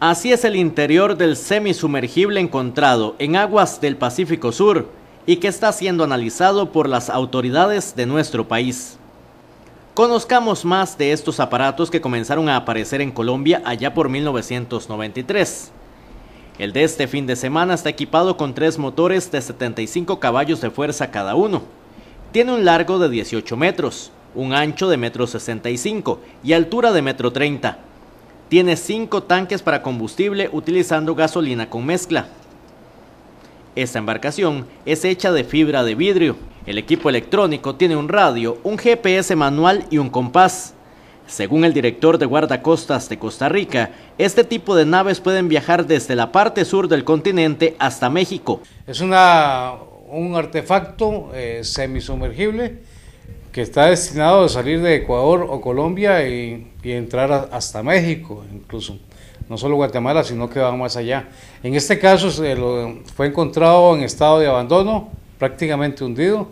Así es el interior del semisumergible encontrado en aguas del Pacífico Sur y que está siendo analizado por las autoridades de nuestro país. Conozcamos más de estos aparatos que comenzaron a aparecer en Colombia allá por 1993. El de este fin de semana está equipado con tres motores de 75 caballos de fuerza cada uno. Tiene un largo de 18 metros, un ancho de 1,65 65 y altura de metro 30 tiene cinco tanques para combustible utilizando gasolina con mezcla. Esta embarcación es hecha de fibra de vidrio. El equipo electrónico tiene un radio, un GPS manual y un compás. Según el director de guardacostas de Costa Rica, este tipo de naves pueden viajar desde la parte sur del continente hasta México. Es una, un artefacto eh, semisumergible que está destinado a salir de Ecuador o Colombia y, entrar hasta México, incluso. No solo Guatemala, sino que va más allá. En este caso fue encontrado en estado de abandono, prácticamente hundido.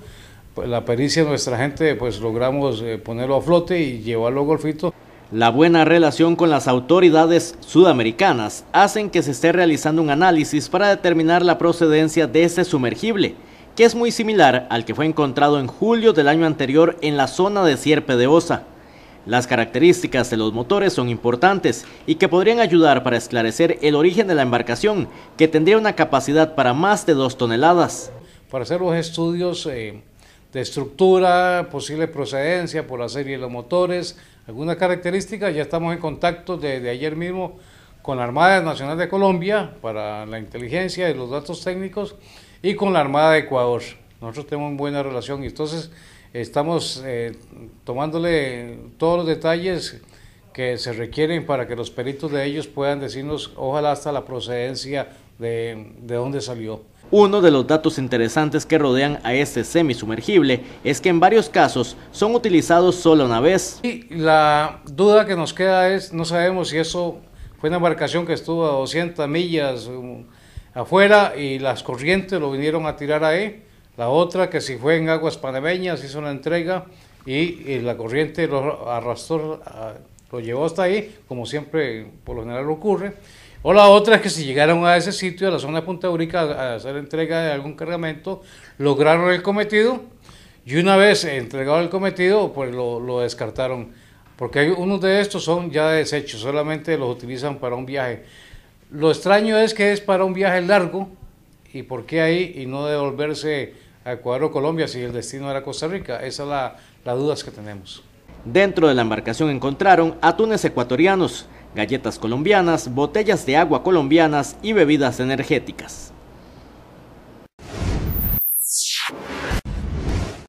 Pues, la pericia de nuestra gente, pues logramos eh, ponerlo a flote y llevarlo a Golfito. La buena relación con las autoridades sudamericanas hacen que se esté realizando un análisis para determinar la procedencia de este sumergible que es muy similar al que fue encontrado en julio del año anterior en la zona de Sierpe de Osa. Las características de los motores son importantes y que podrían ayudar para esclarecer el origen de la embarcación, que tendría una capacidad para más de dos toneladas. Para hacer los estudios eh, de estructura, posible procedencia por la serie de los motores, algunas características, ya estamos en contacto desde ayer mismo con la Armada Nacional de Colombia para la inteligencia y los datos técnicos y con la Armada de Ecuador. Nosotros tenemos una buena relación y entonces estamos eh, tomándole todos los detalles que se requieren para que los peritos de ellos puedan decirnos, ojalá hasta la procedencia de, de dónde salió. Uno de los datos interesantes que rodean a este semisumergible es que en varios casos son utilizados solo una vez. Y la duda que nos queda es, no sabemos si eso fue una embarcación que estuvo a 200 millas, afuera y las corrientes lo vinieron a tirar ahí. La otra que si fue en aguas panameñas hizo una entrega y, la corriente lo arrastró, ah, lo llevó hasta ahí, como siempre por lo general ocurre. O la otra que si llegaron a ese sitio, a la zona de Punta Urica, a hacer entrega de algún cargamento, lograron el cometido y una vez entregado el cometido, pues lo, descartaron. Porque unos de estos son ya desechos, solamente los utilizan para un viaje. Lo extraño es que es para un viaje largo, ¿y por qué ahí y no devolverse a Ecuador o Colombia si el destino era Costa Rica? Esa es la, la que tenemos. Dentro de la embarcación encontraron atunes ecuatorianos, galletas colombianas, botellas de agua colombianas y bebidas energéticas.